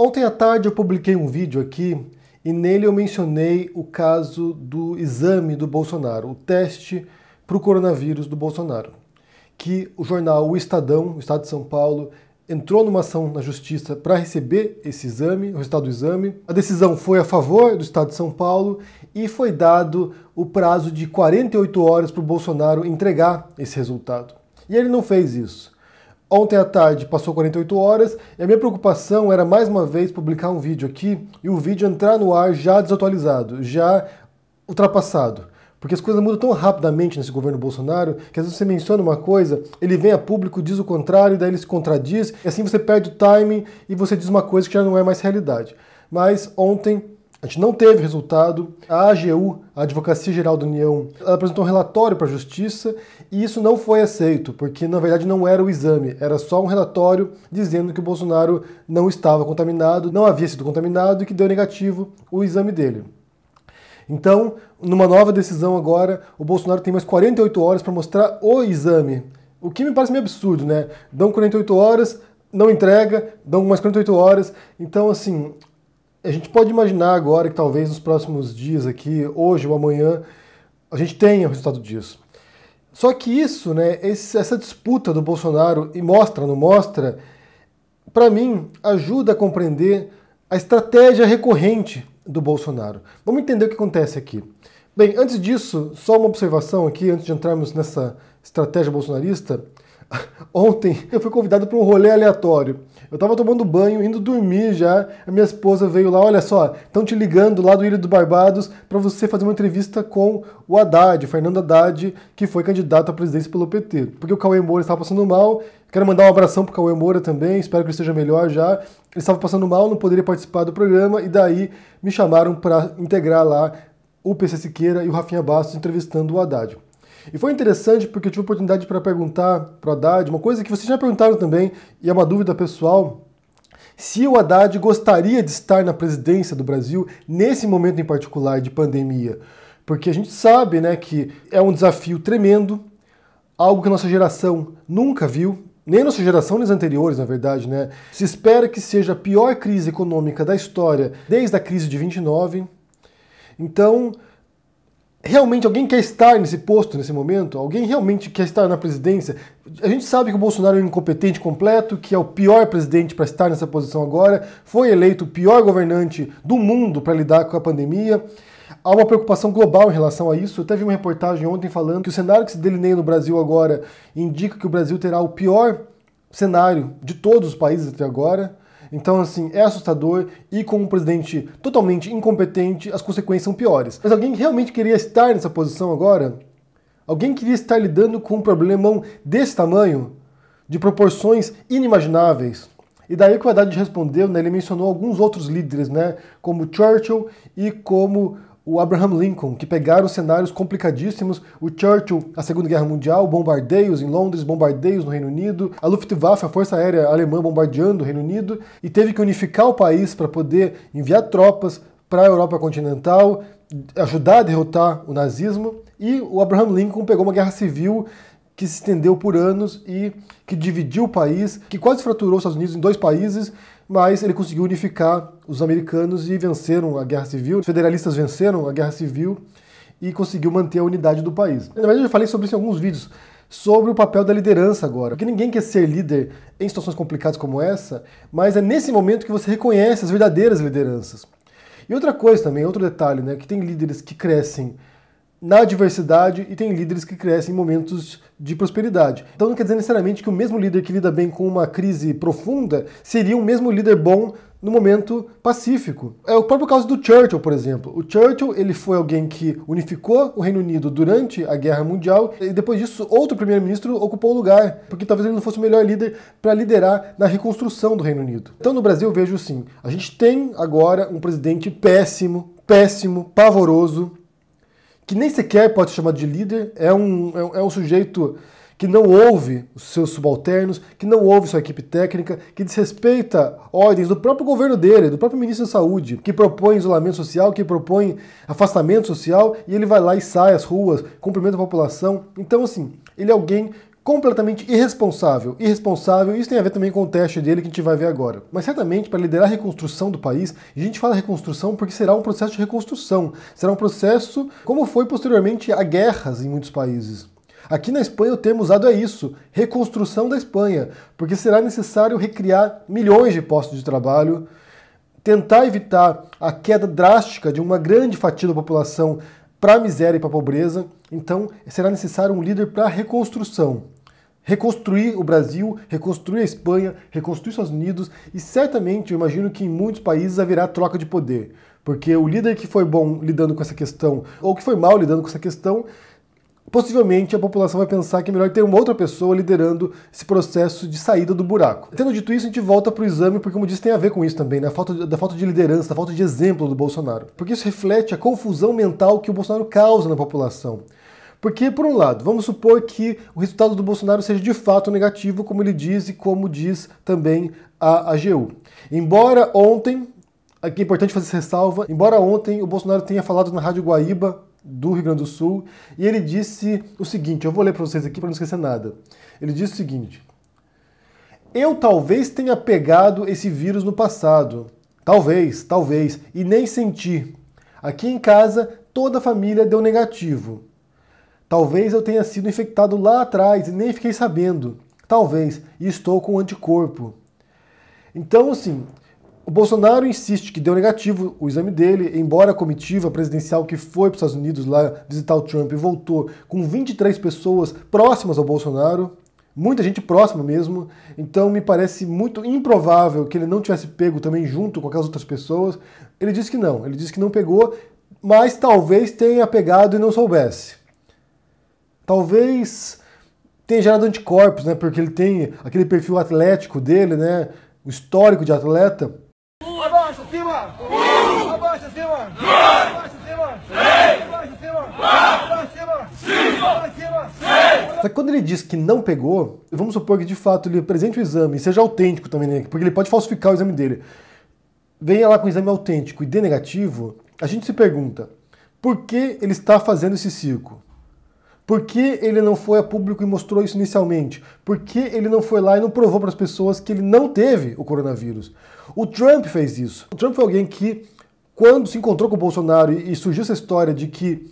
Ontem à tarde eu publiquei um vídeo aqui e nele eu mencionei o caso do exame do Bolsonaro, o teste para o coronavírus do Bolsonaro, que o jornal O Estadão, o Estado de São Paulo, entrou numa ação na justiça para receber esse exame, o resultado do exame. A decisão foi a favor do Estado de São Paulo e foi dado o prazo de 48 horas para o Bolsonaro entregar esse resultado. E ele não fez isso. Ontem à tarde passou 48 horas e a minha preocupação era mais uma vez publicar um vídeo aqui e o vídeo entrar no ar já desatualizado, já ultrapassado. Porque as coisas mudam tão rapidamente nesse governo Bolsonaro que às vezes você menciona uma coisa, ele vem a público, diz o contrário, daí ele se contradiz, e assim você perde o timing e você diz uma coisa que já não é mais realidade. Mas ontem a gente não teve resultado. A AGU, a Advocacia Geral da União, apresentou um relatório para a Justiça e isso não foi aceito, porque na verdade não era o exame, era só um relatório dizendo que o Bolsonaro não estava contaminado, não havia sido contaminado e que deu negativo o exame dele. Então, numa nova decisão agora, o Bolsonaro tem mais 48 horas para mostrar o exame. O que me parece meio absurdo, né? Dão 48 horas, não entrega, dão mais 48 horas. Então, assim, a gente pode imaginar agora que talvez nos próximos dias aqui, hoje ou amanhã, a gente tenha o resultado disso. Só que isso, né, esse, essa disputa do Bolsonaro e mostra, não mostra, para mim ajuda a compreender a estratégia recorrente do Bolsonaro. Vamos entender o que acontece aqui. Bem, antes disso, só uma observação aqui, antes de entrarmos nessa estratégia bolsonarista. Ontem eu fui convidado para um rolê aleatório. Eu estava tomando banho, indo dormir já. A minha esposa veio lá, olha só, estão te ligando lá do Ilha do Barbados para você fazer uma entrevista com o Haddad, Fernando Haddad, que foi candidato à presidência pelo PT. Porque o Cauê Moura estava passando mal. Quero mandar um abração pro Cauê Moura também, espero que ele esteja melhor já. Ele estava passando mal, não poderia participar do programa e daí me chamaram para integrar lá o PC Siqueira e o Rafinha Bastos entrevistando o Haddad. E foi interessante porque eu tive a oportunidade para perguntar para o Haddad uma coisa que vocês já perguntaram também, e é uma dúvida pessoal, se o Haddad gostaria de estar na presidência do Brasil nesse momento em particular de pandemia. Porque a gente sabe né, que é um desafio tremendo, algo que a nossa geração nunca viu, nem nossa geração, nem as anteriores, na verdade, né? Se espera que seja a pior crise econômica da história desde a crise de 29. Então, realmente alguém quer estar nesse posto nesse momento? Alguém realmente quer estar na presidência? A gente sabe que o Bolsonaro é um incompetente completo, que é o pior presidente para estar nessa posição agora, foi eleito o pior governante do mundo para lidar com a pandemia. Há uma preocupação global em relação a isso. Eu até vi uma reportagem ontem falando que o cenário que se delineia no Brasil agora indica que o Brasil terá o pior cenário de todos os países até agora. Então, assim, é assustador e com um presidente totalmente incompetente, as consequências são piores. Mas alguém que realmente queria estar nessa posição agora? Alguém queria estar lidando com um problemão desse tamanho? De proporções inimagináveis E daí que o Haddad respondeu, né, ele mencionou alguns outros líderes, né, como Churchill e como o Abraham Lincoln, que pegaram cenários complicadíssimos, o Churchill, a Segunda Guerra Mundial, bombardeios em Londres, bombardeios no Reino Unido, a Luftwaffe, a Força Aérea Alemã bombardeando o Reino Unido, e teve que unificar o país para poder enviar tropas para a Europa continental, ajudar a derrotar o nazismo, e o Abraham Lincoln pegou uma guerra civil que se estendeu por anos e que dividiu o país, que quase fraturou os Estados Unidos em dois países, mas ele conseguiu unificar os americanos e venceram a guerra civil. Os federalistas venceram a guerra civil e conseguiu manter a unidade do país. Na verdade, eu falei sobre isso em alguns vídeos, sobre o papel da liderança agora. Porque ninguém quer ser líder em situações complicadas como essa, mas é nesse momento que você reconhece as verdadeiras lideranças. E outra coisa também, outro detalhe, né, que tem líderes que crescem na adversidade e tem líderes que crescem em momentos de prosperidade. Então não quer dizer necessariamente que o mesmo líder que lida bem com uma crise profunda seria o mesmo líder bom no momento pacífico. É o próprio caso do Churchill, por exemplo. O Churchill, ele foi alguém que unificou o Reino Unido durante a Guerra Mundial e depois disso outro primeiro-ministro ocupou o lugar, porque talvez ele não fosse o melhor líder para liderar na reconstrução do Reino Unido. Então no Brasil eu vejo assim: a gente tem agora um presidente péssimo, péssimo, pavoroso, que nem sequer pode ser chamado de líder, é um, é um, é um sujeito que não ouve os seus subalternos, que não ouve sua equipe técnica, que desrespeita ordens do próprio governo dele, do próprio ministro da Saúde, que propõe isolamento social, que propõe afastamento social, e ele vai lá e sai às ruas, cumprimenta a população. Então, assim, ele é alguém completamente irresponsável. Irresponsável, isso tem a ver também com o teste dele que a gente vai ver agora. Mas certamente, para liderar a reconstrução do país, a gente fala reconstrução porque será um processo de reconstrução. Será um processo como foi posteriormente a guerras em muitos países. Aqui na Espanha o termo usado é isso, reconstrução da Espanha, porque será necessário recriar milhões de postos de trabalho, tentar evitar a queda drástica de uma grande fatia da população para a miséria e para a pobreza. Então será necessário um líder para a reconstrução reconstruir o Brasil, reconstruir a Espanha, reconstruir os Estados Unidos e certamente eu imagino que em muitos países haverá troca de poder, porque o líder que foi bom lidando com essa questão ou que foi mal lidando com essa questão, possivelmente a população vai pensar que é melhor ter uma outra pessoa liderando esse processo de saída do buraco. Tendo dito isso, a gente volta para o exame, porque como disse, tem a ver com isso também, né? falta, da falta de liderança, da falta de exemplo do Bolsonaro. Porque isso reflete a confusão mental que o Bolsonaro causa na população. Porque, por um lado, vamos supor que o resultado do Bolsonaro seja de fato negativo, como ele diz e como diz também a AGU. Embora ontem, aqui é importante fazer essa ressalva, embora ontem o Bolsonaro tenha falado na Rádio Guaíba do Rio Grande do Sul, e ele disse o seguinte, eu vou ler para vocês aqui para não esquecer nada. Ele disse o seguinte: Eu talvez tenha pegado esse vírus no passado. Talvez, talvez, e nem senti. Aqui em casa toda a família deu negativo. Talvez eu tenha sido infectado lá atrás e nem fiquei sabendo. Talvez, e estou com anticorpo. Então, assim, o Bolsonaro insiste que deu negativo o exame dele, embora a comitiva presidencial que foi para os Estados Unidos lá visitar o Trump voltou com 23 pessoas próximas ao Bolsonaro, muita gente próxima mesmo, então me parece muito improvável que ele não tivesse pego também junto com aquelas outras pessoas. Ele disse que não, ele disse que não pegou, mas talvez tenha pegado e não soubesse talvez tenha gerado anticorpos, né? Porque ele tem aquele perfil atlético dele, né? O histórico de atleta. Um, cima! Um, cima! Dois, cima! Três, cima! Quatro, cima! cima! Só que quando ele diz que não pegou, vamos supor que de fato ele apresente o exame e seja autêntico também, né? Porque ele pode falsificar o exame dele. Venha lá com o exame autêntico e dê negativo, a gente se pergunta, por que ele está fazendo esse circo? Por que ele não foi a público e mostrou isso inicialmente? Por que ele não foi lá e não provou para as pessoas que ele não teve o coronavírus? O Trump fez isso. O Trump foi alguém que, quando se encontrou com o Bolsonaro e surgiu essa história de que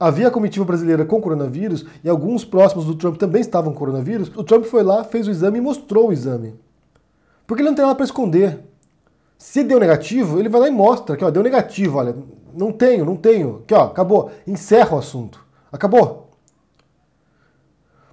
havia a comitiva brasileira com coronavírus e alguns próximos do Trump também estavam com coronavírus, o Trump foi lá, fez o exame e mostrou o exame. Porque ele não tem nada para esconder. Se deu negativo, ele vai lá e mostra que ó, deu negativo, olha, não tenho, não tenho, que ó, acabou, encerra o assunto. Acabou,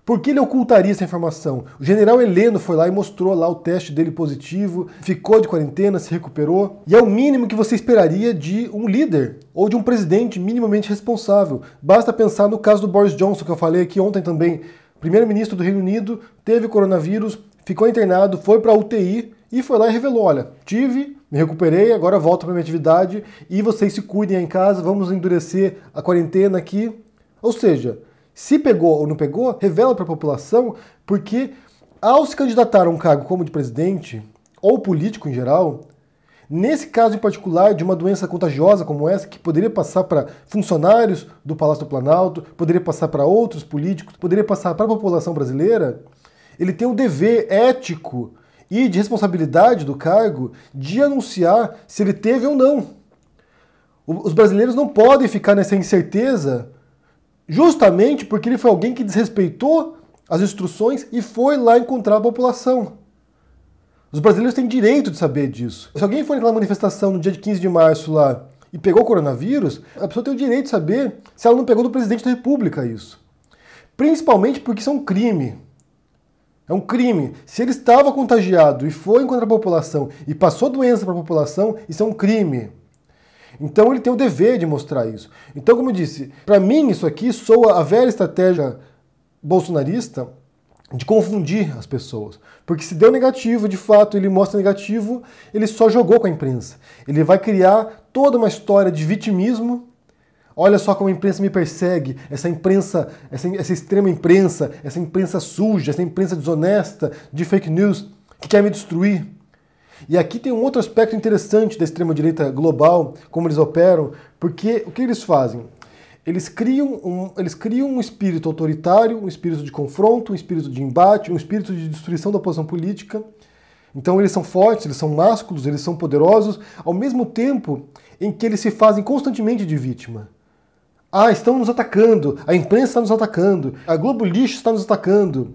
por que ele ocultaria essa informação? O general Heleno foi lá e mostrou lá o teste dele positivo, ficou de quarentena, se recuperou. E é o mínimo que você esperaria de um líder ou de um presidente minimamente responsável. Basta pensar no caso do Boris Johnson, que eu falei aqui ontem também. Primeiro-ministro do Reino Unido teve coronavírus, ficou internado, foi para a UTI e foi lá e revelou: olha, tive, me recuperei, agora volto para minha atividade e vocês se cuidem em casa, vamos endurecer a quarentena aqui. Ou seja, se pegou ou não pegou, revela para a população, porque ao se candidatar a um cargo como de presidente, ou político em geral, nesse caso em particular de uma doença contagiosa como essa, que poderia passar para funcionários do Palácio do Planalto, poderia passar para outros políticos, poderia passar para a população brasileira, ele tem o dever ético e de responsabilidade do cargo de anunciar se ele teve ou não. Os brasileiros não podem ficar nessa incerteza justamente porque ele foi alguém que desrespeitou as instruções e foi lá encontrar a população. Os brasileiros têm direito de saber disso. Se alguém for naquela manifestação no dia de 15 de março lá e pegou coronavírus, a pessoa tem o direito de saber se ela não pegou do presidente da República isso. Principalmente porque isso é um crime. É um crime. Se ele estava contagiado e foi encontrar a população e passou doença para a população, isso é um crime. Então ele tem o dever de mostrar isso. Então, como eu disse, para mim isso aqui soa a velha estratégia bolsonarista de confundir as pessoas. Porque se deu negativo, de fato, ele mostra negativo, ele só jogou com a imprensa. Ele vai criar toda uma história de vitimismo. Olha só como a imprensa me persegue, essa imprensa, essa, essa extrema imprensa, essa imprensa suja, essa imprensa desonesta, de fake news, que quer me destruir. E aqui tem um outro aspecto interessante da extrema-direita global, como eles operam, porque o que eles fazem? Eles criam, um, eles criam um espírito autoritário, um espírito de confronto, um espírito de embate, um espírito de destruição da posição política. Então eles são fortes, eles são másculos, eles são poderosos, ao mesmo tempo em que eles se fazem constantemente de vítima. Ah, estão nos atacando, a imprensa está nos atacando, a Globo Lixo está nos atacando.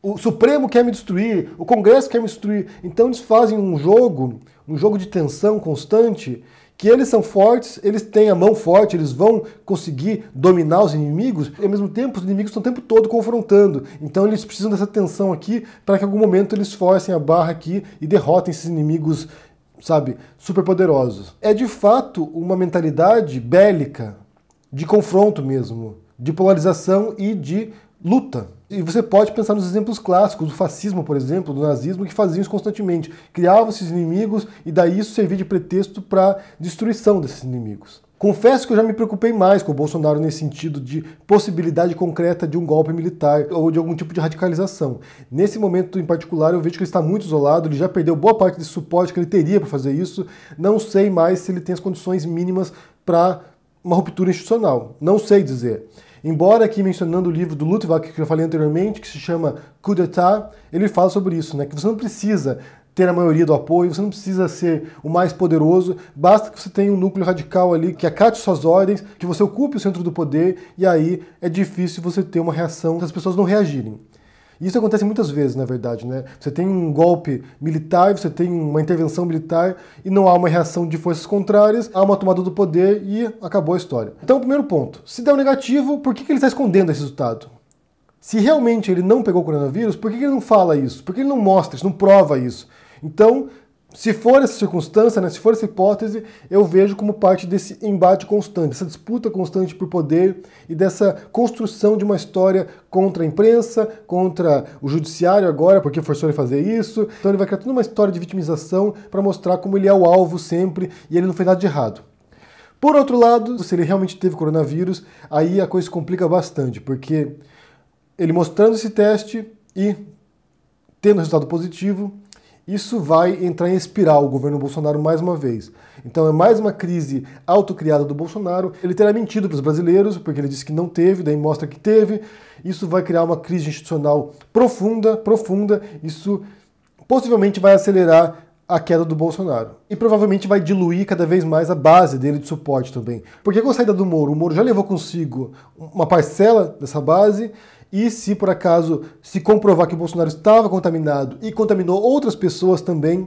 O Supremo quer me destruir, o Congresso quer me destruir. Então eles fazem um jogo, um jogo de tensão constante, que eles são fortes, eles têm a mão forte, eles vão conseguir dominar os inimigos, e ao mesmo tempo os inimigos estão o tempo todo confrontando. Então eles precisam dessa tensão aqui para que em algum momento eles forcem a barra aqui e derrotem esses inimigos, sabe, superpoderosos. É de fato uma mentalidade bélica, de confronto mesmo, de polarização e de luta. E você pode pensar nos exemplos clássicos, do fascismo, por exemplo, do nazismo, que faziam isso constantemente. Criavam esses inimigos e daí isso servia de pretexto para destruição desses inimigos. Confesso que eu já me preocupei mais com o Bolsonaro nesse sentido de possibilidade concreta de um golpe militar ou de algum tipo de radicalização. Nesse momento em particular, eu vejo que ele está muito isolado, ele já perdeu boa parte desse suporte que ele teria para fazer isso. Não sei mais se ele tem as condições mínimas para uma ruptura institucional. Não sei dizer. Embora aqui mencionando o livro do Luttwak, que eu falei anteriormente, que se chama Coup d'État, ele fala sobre isso, né? Que você não precisa ter a maioria do apoio, você não precisa ser o mais poderoso, basta que você tenha um núcleo radical ali que acate suas ordens, que você ocupe o centro do poder, e aí é difícil você ter uma reação das pessoas não reagirem. Isso acontece muitas vezes, na verdade, né? Você tem um golpe militar, você tem uma intervenção militar e não há uma reação de forças contrárias, há uma tomada do poder e acabou a história. Então, primeiro ponto, se der um negativo, por que, que ele está escondendo esse resultado? Se realmente ele não pegou o coronavírus, por que, que ele não fala isso? Por que ele não mostra isso, não prova isso? Então, se for essa circunstância, né, se for essa hipótese, eu vejo como parte desse embate constante, dessa disputa constante por poder e dessa construção de uma história contra a imprensa, contra o judiciário agora, porque forçou ele a fazer isso. Então ele vai criar toda uma história de vitimização para mostrar como ele é o alvo sempre e ele não fez nada de errado. Por outro lado, se ele realmente teve coronavírus, aí a coisa se complica bastante, porque ele mostrando esse teste e tendo resultado positivo, isso vai entrar em espiral o governo Bolsonaro mais uma vez. Então é mais uma crise autocriada do Bolsonaro. Ele terá mentido para os brasileiros, porque ele disse que não teve, daí mostra que teve. Isso vai criar uma crise institucional profunda, profunda. Isso possivelmente vai acelerar a queda do Bolsonaro. E provavelmente vai diluir cada vez mais a base dele de suporte também. Porque com a saída do Moro, o Moro já levou consigo uma parcela dessa base e se por acaso se comprovar que o Bolsonaro estava contaminado e contaminou outras pessoas também,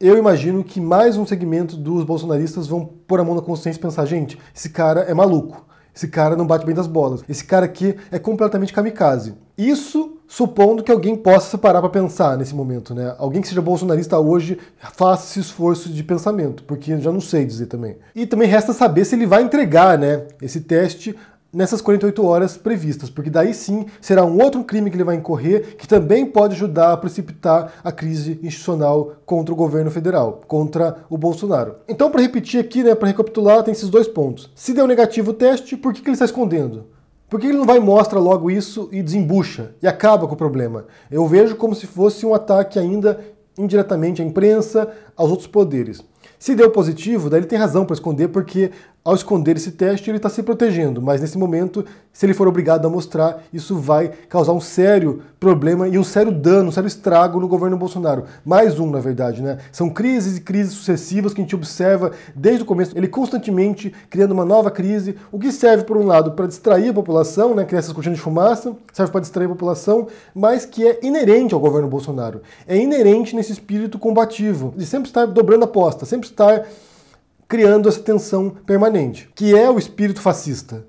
eu imagino que mais um segmento dos bolsonaristas vão pôr a mão na consciência e pensar: gente, esse cara é maluco. Esse cara não bate bem das bolas. Esse cara aqui é completamente kamikaze. Isso supondo que alguém possa parar para pensar nesse momento, né? Alguém que seja bolsonarista hoje faça esse esforço de pensamento, porque já não sei dizer também. E também resta saber se ele vai entregar, né, esse teste nessas 48 horas previstas, porque daí sim será um outro crime que ele vai incorrer que também pode ajudar a precipitar a crise institucional contra o governo federal, contra o Bolsonaro. Então, para repetir aqui, né, para recapitular, tem esses dois pontos. Se deu negativo o teste, por que, que ele está escondendo? Por que ele não vai e mostra logo isso e desembucha e acaba com o problema? Eu vejo como se fosse um ataque ainda indiretamente à imprensa, aos outros poderes. Se deu positivo, daí ele tem razão para esconder, porque ao esconder esse teste ele está se protegendo, mas nesse momento, se ele for obrigado a mostrar, isso vai causar um sério problema e um sério dano, um sério estrago no governo Bolsonaro. Mais um, na verdade, né? São crises e crises sucessivas que a gente observa desde o começo, ele constantemente criando uma nova crise, o que serve, por um lado, para distrair a população, né? Criar essas cortinas de fumaça, serve para distrair a população, mas que é inerente ao governo Bolsonaro. É inerente nesse espírito combativo, de sempre estar dobrando a sempre estar criando essa tensão permanente, que é o espírito fascista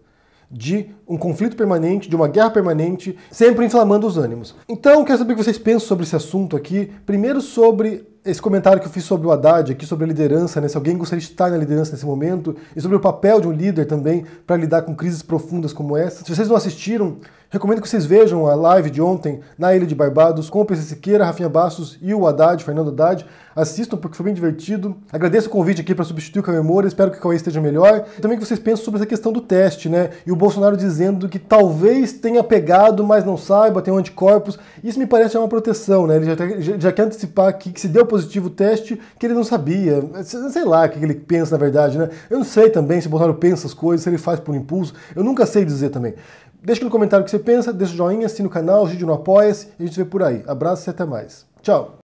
de um conflito permanente, de uma guerra permanente, sempre inflamando os ânimos. Então, quero saber o que vocês pensam sobre esse assunto aqui. Primeiro, sobre esse comentário que eu fiz sobre o Haddad aqui, sobre a liderança, né? se alguém gostaria de estar na liderança nesse momento, e sobre o papel de um líder também para lidar com crises profundas como essa. Se vocês não assistiram, Recomendo que vocês vejam a live de ontem na Ilha de Barbados com o PC Siqueira, Rafinha Bastos e o Haddad, Fernando Haddad. Assistam porque foi bem divertido. Agradeço o convite aqui para substituir o Cauê Moura, espero que o Cauê esteja melhor. E também que vocês pensam sobre essa questão do teste, né? E o Bolsonaro dizendo que talvez tenha pegado, mas não saiba, tem um anticorpos. Isso me parece uma proteção, né? Ele já, já, já quer antecipar que se deu positivo o teste, que ele não sabia. Sei lá o que ele pensa na verdade, né? Eu não sei também se o Bolsonaro pensa as coisas, se ele faz por impulso. Eu nunca sei dizer também. Deixa no comentário o que você pensa, deixa o joinha, assina o canal, vídeo não Apoia-se, a gente se vê por aí. Abraço e até mais. Tchau!